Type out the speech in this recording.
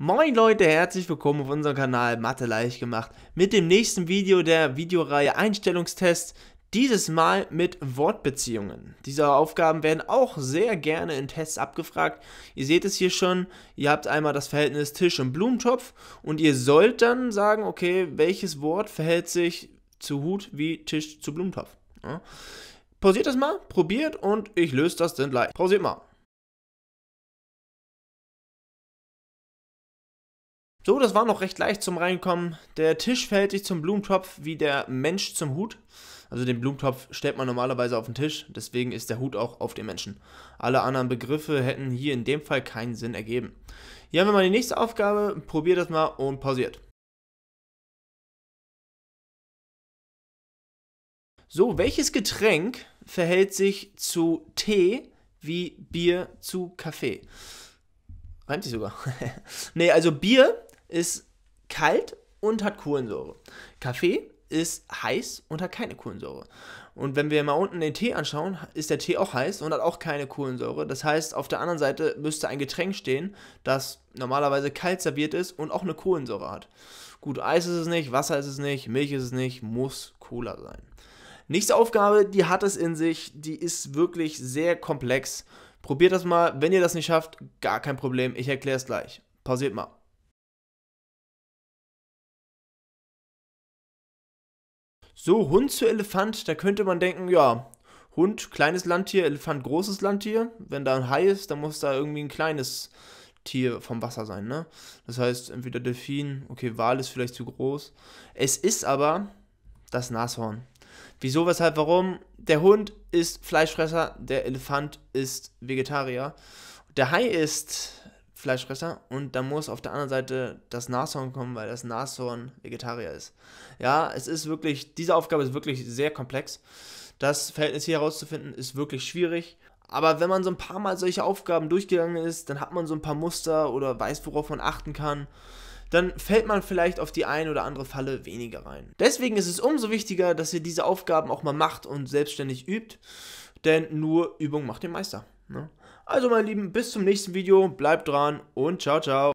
Moin Leute, herzlich willkommen auf unserem Kanal Mathe leicht gemacht mit dem nächsten Video der Videoreihe Einstellungstest, dieses Mal mit Wortbeziehungen. Diese Aufgaben werden auch sehr gerne in Tests abgefragt. Ihr seht es hier schon, ihr habt einmal das Verhältnis Tisch und Blumentopf und ihr sollt dann sagen, okay, welches Wort verhält sich zu Hut wie Tisch zu Blumentopf. Ja. Pausiert das mal, probiert und ich löse das dann gleich. Pausiert mal. So, das war noch recht leicht zum Reinkommen. Der Tisch verhält sich zum Blumentopf wie der Mensch zum Hut. Also den Blumentopf stellt man normalerweise auf den Tisch, deswegen ist der Hut auch auf dem Menschen. Alle anderen Begriffe hätten hier in dem Fall keinen Sinn ergeben. Hier haben wir mal die nächste Aufgabe, probiert das mal und pausiert. So, welches Getränk verhält sich zu Tee wie Bier zu Kaffee? Reimt sich sogar. nee, also Bier ist kalt und hat Kohlensäure. Kaffee ist heiß und hat keine Kohlensäure. Und wenn wir mal unten den Tee anschauen, ist der Tee auch heiß und hat auch keine Kohlensäure. Das heißt, auf der anderen Seite müsste ein Getränk stehen, das normalerweise kalt serviert ist und auch eine Kohlensäure hat. Gut, Eis ist es nicht, Wasser ist es nicht, Milch ist es nicht, muss Cola sein. Nächste Aufgabe, die hat es in sich, die ist wirklich sehr komplex. Probiert das mal, wenn ihr das nicht schafft, gar kein Problem, ich erkläre es gleich. Pausiert mal. So, Hund zu Elefant, da könnte man denken, ja, Hund, kleines Landtier, Elefant, großes Landtier. Wenn da ein Hai ist, dann muss da irgendwie ein kleines Tier vom Wasser sein, ne? Das heißt, entweder Delfin, okay, Wal ist vielleicht zu groß. Es ist aber das Nashorn. Wieso, weshalb, warum? Der Hund ist Fleischfresser, der Elefant ist Vegetarier. Der Hai ist Fleischfresser und dann muss auf der anderen Seite das Nashorn kommen, weil das Nashorn Vegetarier ist. Ja, es ist wirklich, diese Aufgabe ist wirklich sehr komplex. Das Verhältnis hier herauszufinden ist wirklich schwierig. Aber wenn man so ein paar Mal solche Aufgaben durchgegangen ist, dann hat man so ein paar Muster oder weiß, worauf man achten kann. Dann fällt man vielleicht auf die ein oder andere Falle weniger rein. Deswegen ist es umso wichtiger, dass ihr diese Aufgaben auch mal macht und selbstständig übt, denn nur Übung macht den Meister. Ne? Also, meine Lieben, bis zum nächsten Video. Bleibt dran und ciao, ciao.